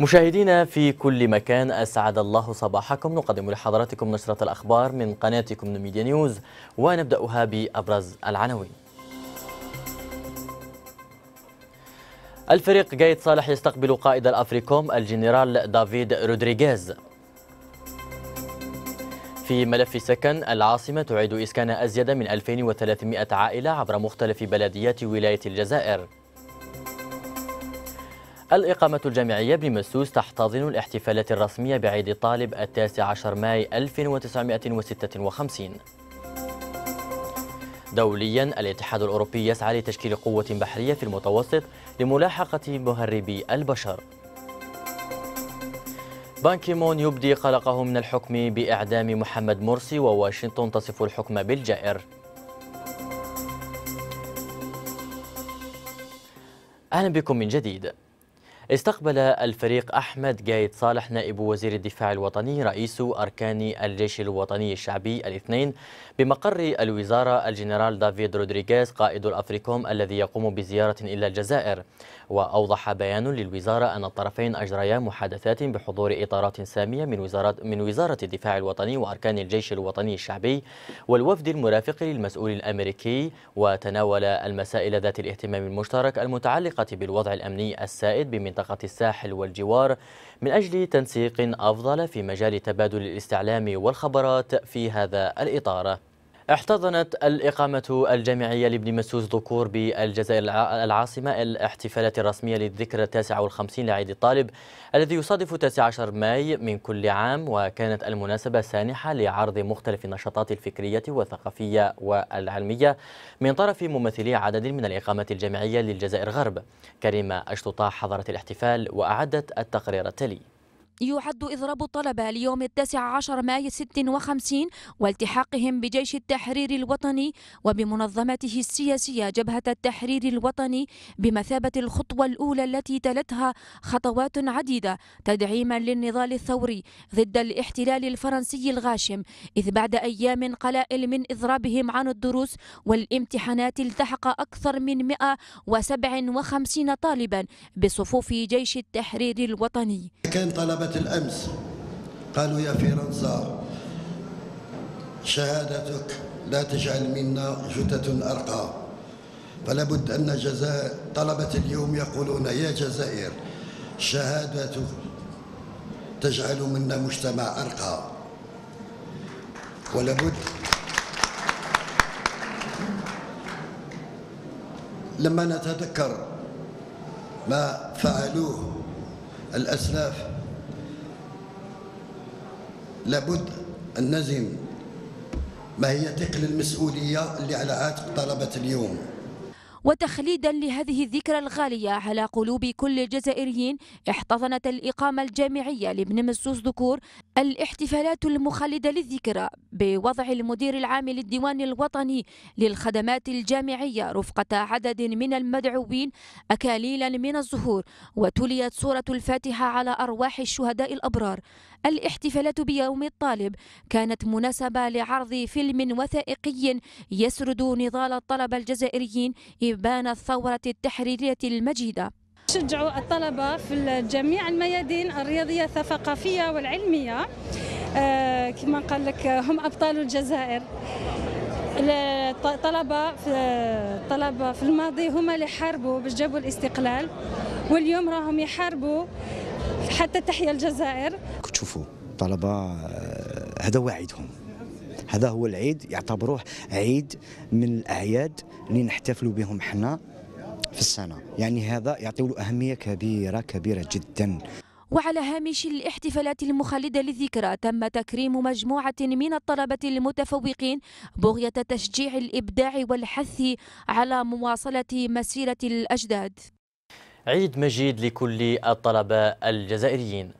مشاهدينا في كل مكان أسعد الله صباحكم نقدم لحضراتكم نشرة الأخبار من قناتكم نوميديا نيوز ونبدأها بأبرز العناوين الفريق جايد صالح يستقبل قائد الأفريكوم الجنرال دافيد رودريغيز في ملف سكن العاصمة تعيد إسكان أزيد من 2300 عائلة عبر مختلف بلديات ولاية الجزائر الإقامة الجامعية بمسوس تحتضن الاحتفالات الرسمية بعيد الطالب التاسع عشر ماي 1956 دوليا الاتحاد الأوروبي يسعى لتشكيل قوة بحرية في المتوسط لملاحقة مهربي البشر بان كيمون يبدي قلقه من الحكم بإعدام محمد مرسي وواشنطن تصف الحكم بالجائر أهلا بكم من جديد استقبل الفريق أحمد جايد صالح نائب وزير الدفاع الوطني رئيس أركان الجيش الوطني الشعبي الاثنين بمقر الوزارة الجنرال دافيد رودريغيز قائد الأفريكوم الذي يقوم بزيارة إلى الجزائر وأوضح بيان للوزارة أن الطرفين أجريا محادثات بحضور إطارات سامية من وزارة من وزارة الدفاع الوطني وأركان الجيش الوطني الشعبي والوفد المرافق للمسؤول الأمريكي وتناول المسائل ذات الاهتمام المشترك المتعلقة بالوضع الأمني السائد بمنطقة منطقة الساحل والجوار من أجل تنسيق أفضل في مجال تبادل الاستعلام والخبرات في هذا الإطار احتضنت الإقامة الجامعية لابن مسوس ذكور بالجزائر العاصمة الاحتفالات الرسمية للذكرى التاسعة والخمسين لعيد الطالب الذي يصادف 19 ماي من كل عام وكانت المناسبة سانحة لعرض مختلف النشاطات الفكرية والثقافية والعلمية من طرف ممثلي عدد من الإقامات الجامعية للجزائر غرب كريمة أشتطاح حضرت الاحتفال وأعدت التقرير التالي يعد إضراب الطلبة ليوم التاسع عشر مايو 56 والتحاقهم بجيش التحرير الوطني وبمنظمته السياسية جبهة التحرير الوطني بمثابة الخطوة الأولى التي تلتها خطوات عديدة تدعيما للنضال الثوري ضد الاحتلال الفرنسي الغاشم إذ بعد أيام قلائل من إضرابهم عن الدروس والامتحانات التحق أكثر من 157 طالبا بصفوف جيش التحرير الوطني كان طلبة الأمس قالوا يا فرنسا شهادتك لا تجعل منا جثة أرقى فلا بد أن جزاء طلبة اليوم يقولون يا جزائر شهادتك تجعل منا مجتمع أرقى ولابد لما نتذكر ما فعلوه الأسلاف لابد أن نزم ما هي ثقل المسؤولية اللي على عاتق طلبة اليوم وتخليدا لهذه الذكرى الغالية على قلوب كل الجزائريين احتضنت الإقامة الجامعية لابن مسوس ذكور الاحتفالات المخلدة للذكرى بوضع المدير العام للديوان الوطني للخدمات الجامعية رفقة عدد من المدعوين أكاليلا من الزهور وتليت سورة الفاتحة على أرواح الشهداء الأبرار الاحتفالات بيوم الطالب كانت مناسبة لعرض فيلم وثائقي يسرد نضال الطلبة الجزائريين إبان الثورة التحريرية المجيدة شجعوا الطلبة في جميع الميادين الرياضية الثقافية والعلمية آه كما قال لك هم أبطال الجزائر الطلبة في الطلبة في الماضي هما اللي حاربوا باش جابوا الاستقلال واليوم راهم يحاربوا حتى تحيا الجزائر تشوفوا طلبة آه، هذا هو عيدهم هذا هو العيد يعتبروه عيد من الاعياد اللي نحتفلوا بهم حنا في السنه يعني هذا يعطيو له اهميه كبيره كبيره جدا وعلى هامش الاحتفالات المخلدة للذكرى تم تكريم مجموعة من الطلبة المتفوقين بغية تشجيع الإبداع والحث على مواصلة مسيرة الأجداد عيد مجيد لكل الطلبة الجزائريين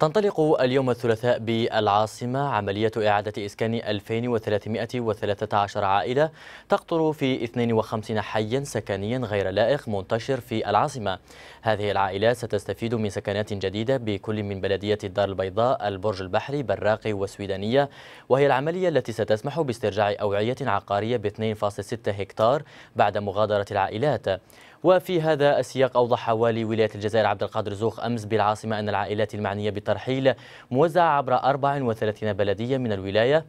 تنطلق اليوم الثلاثاء بالعاصمة عملية إعادة إسكان 2313 عائلة تقطر في 52 حيا سكنيا غير لائق منتشر في العاصمة هذه العائلات ستستفيد من سكنات جديدة بكل من بلدية الدار البيضاء البرج البحري براقي وسويدانية وهي العملية التي ستسمح باسترجاع أوعية عقارية ب 2.6 هكتار بعد مغادرة العائلات وفي هذا السياق أوضح والي ولاية الجزائر عبد القادر زوخ أمس بالعاصمة أن العائلات المعنية بالترحيل موزعة عبر 34 بلدية من الولاية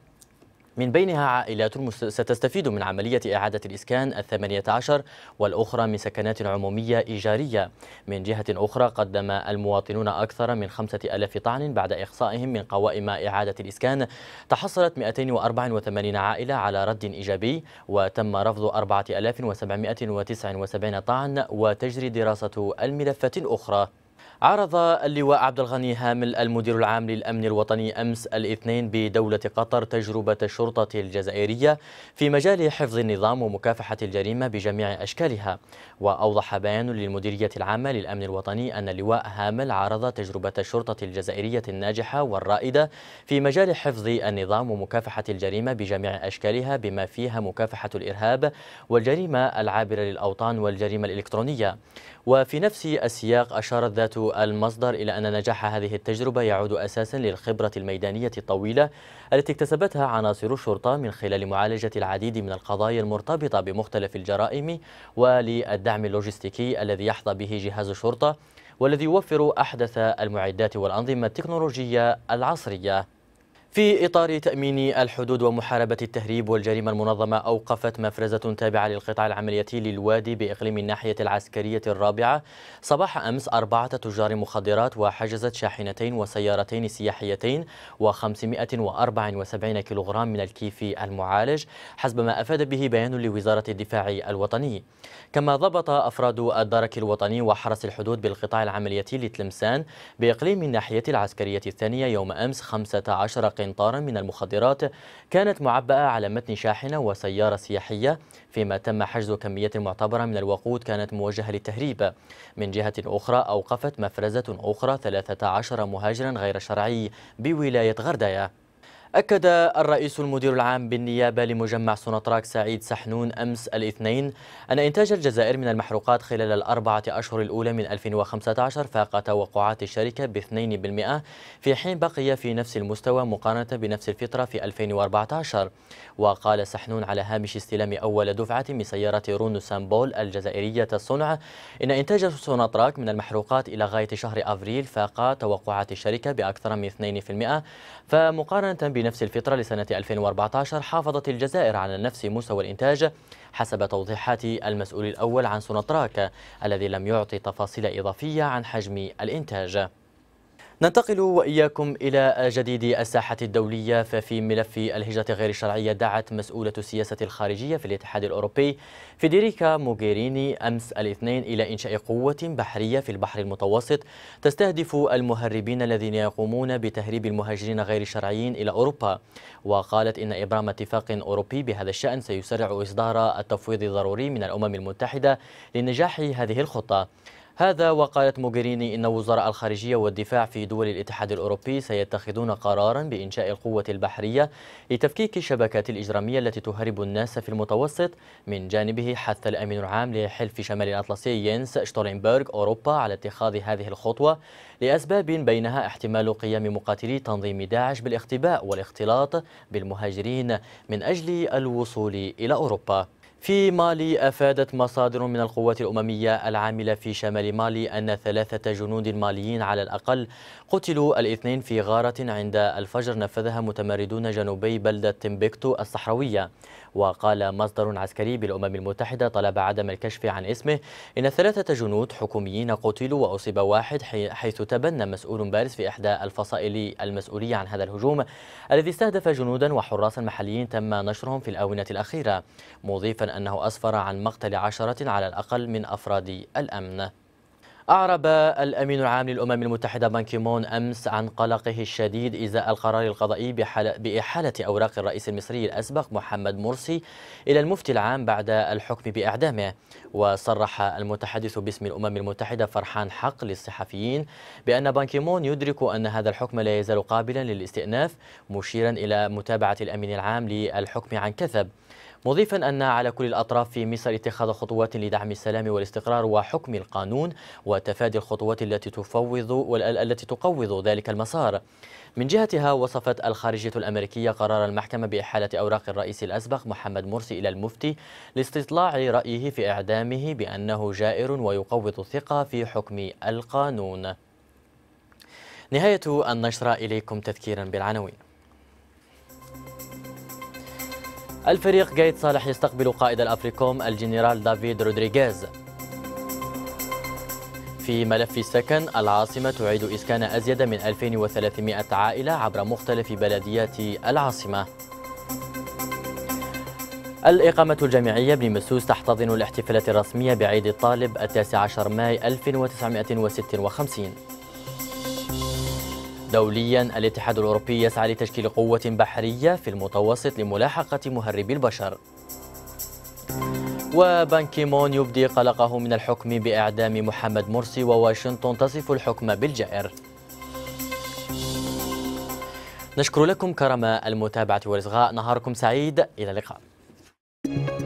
من بينها عائلات ستستفيد من عملية إعادة الإسكان الثمانية عشر والأخرى من سكنات عمومية إيجارية من جهة أخرى قدم المواطنون أكثر من خمسة ألاف طعن بعد إخصائهم من قوائم إعادة الإسكان تحصلت 284 عائلة على رد إيجابي وتم رفض 4779 طعن وتجري دراسة الملفات الأخرى عرض اللواء عبد الغني هامل المدير العام للأمن الوطني أمس الاثنين بدولة قطر تجربة الشرطة الجزائرية في مجال حفظ النظام ومكافحة الجريمة بجميع أشكالها وأوضح بيان للمديرية العامة للأمن الوطني أن اللواء هامل عرض تجربة الشرطة الجزائرية الناجحة والرائدة في مجال حفظ النظام ومكافحة الجريمة بجميع أشكالها بما فيها مكافحة الإرهاب والجريمة العابرة للأوطان والجريمة الإلكترونية وفي نفس السياق أشارت ذات المصدر إلى أن نجاح هذه التجربة يعود أساسا للخبرة الميدانية الطويلة التي اكتسبتها عناصر الشرطة من خلال معالجة العديد من القضايا المرتبطة بمختلف الجرائم وللدعم اللوجستيكي الذي يحظى به جهاز الشرطة والذي يوفر أحدث المعدات والأنظمة التكنولوجية العصرية في إطار تأمين الحدود ومحاربة التهريب والجريمة المنظمة أوقفت مفرزة تابعة للقطاع العملياتي للوادي بإقليم الناحية العسكرية الرابعة صباح أمس أربعة تجار مخدرات وحجزت شاحنتين وسيارتين سياحيتين و574 كيلوغرام من الكيف المعالج حسب ما أفاد به بيان لوزارة الدفاع الوطني كما ضبط أفراد الدرك الوطني وحرس الحدود بالقطاع العملياتي لتلمسان بإقليم الناحية العسكرية الثانية يوم أمس 15 قنطارا من المخدرات كانت معبأة على متن شاحنة وسيارة سياحية فيما تم حجز كمية معتبرة من الوقود كانت موجهة للتهريب من جهة أخرى أوقفت مفرزة أخرى 13 مهاجرا غير شرعي بولاية غردايا أكد الرئيس المدير العام بالنيابة لمجمع سوناطراك سعيد سحنون أمس الاثنين أن إنتاج الجزائر من المحروقات خلال الأربعة أشهر الأولى من 2015 فاق توقعات الشركة ب 2% في حين بقي في نفس المستوى مقارنة بنفس الفترة في 2014 وقال سحنون على هامش استلام أول دفعة من سيارة رونو سامبول الجزائرية الصنع إن إنتاج سوناطراك من المحروقات إلى غاية شهر أفريل فاق توقعات الشركة بأكثر من 2% فمقارنة بنفس الفترة لسنة 2014 حافظت الجزائر على نفس مستوى الإنتاج حسب توضيحات المسؤول الأول عن سونتراك الذي لم يعطي تفاصيل إضافية عن حجم الإنتاج ننتقل وإياكم إلى جديد الساحة الدولية ففي ملف الهجرة غير الشرعية دعت مسؤولة السياسة الخارجية في الاتحاد الأوروبي فيديريكا موغيريني أمس الاثنين إلى إنشاء قوة بحرية في البحر المتوسط تستهدف المهربين الذين يقومون بتهريب المهاجرين غير الشرعيين إلى أوروبا وقالت إن إبرام اتفاق أوروبي بهذا الشأن سيسرع إصدار التفويض الضروري من الأمم المتحدة لنجاح هذه الخطة هذا وقالت موغريني إن وزراء الخارجية والدفاع في دول الاتحاد الأوروبي سيتخذون قرارا بإنشاء القوة البحرية لتفكيك الشبكات الإجرامية التي تهرب الناس في المتوسط من جانبه حث الأمين العام لحلف شمال الأطلسي ينس شتولينبرغ أوروبا على اتخاذ هذه الخطوة لأسباب بينها احتمال قيام مقاتلي تنظيم داعش بالاختباء والاختلاط بالمهاجرين من أجل الوصول إلى أوروبا في مالي أفادت مصادر من القوات الأممية العاملة في شمال مالي أن ثلاثة جنود ماليين على الأقل قتلوا الاثنين في غارة عند الفجر نفذها متمردون جنوبي بلدة تمبكتو الصحراوية وقال مصدر عسكري بالأمم المتحدة طلب عدم الكشف عن اسمه إن ثلاثة جنود حكوميين قتلوا وأصيب واحد حيث تبنى مسؤول بارز في إحدى الفصائل المسؤولية عن هذا الهجوم الذي استهدف جنودا وحراسا محليين تم نشرهم في الآونة الأخيرة مضيفا أنه أسفر عن مقتل عشرة على الأقل من أفراد الأمن أعرب الأمين العام للأمم المتحدة بانكيمون أمس عن قلقه الشديد إزاء القرار القضائي بإحالة أوراق الرئيس المصري الأسبق محمد مرسي إلى المفتي العام بعد الحكم بإعدامه وصرح المتحدث باسم الأمم المتحدة فرحان حق للصحفيين بأن بانكيمون يدرك أن هذا الحكم لا يزال قابلا للاستئناف مشيرا إلى متابعة الأمين العام للحكم عن كثب مضيفا أن على كل الأطراف في مصر اتخاذ خطوات لدعم السلام والاستقرار وحكم القانون وتفادي الخطوات التي تفوض التي تقوض ذلك المسار من جهتها وصفت الخارجية الأمريكية قرار المحكمة بإحالة أوراق الرئيس الأسبق محمد مرسي إلى المفتي لاستطلاع رأيه في إعدامه بأنه جائر ويقوض الثقة في حكم القانون نهاية النشرة إليكم تذكيرا بالعناوين الفريق جيد صالح يستقبل قائد الأفريكوم الجنرال دافيد رودريغيز في ملف السكن العاصمة تعيد إسكان أزيد من 2300 عائلة عبر مختلف بلديات العاصمة الإقامة الجامعية بمسوس تحتضن الاحتفالات الرسمية بعيد الطالب التاسع عشر ماي 1956 دوليا الاتحاد الأوروبي يسعى لتشكيل قوة بحرية في المتوسط لملاحقة مهربي البشر وبانكيمون يبدي قلقه من الحكم بإعدام محمد مرسي وواشنطن تصف الحكم بالجائر نشكر لكم كرم المتابعة والإصغاء نهاركم سعيد إلى اللقاء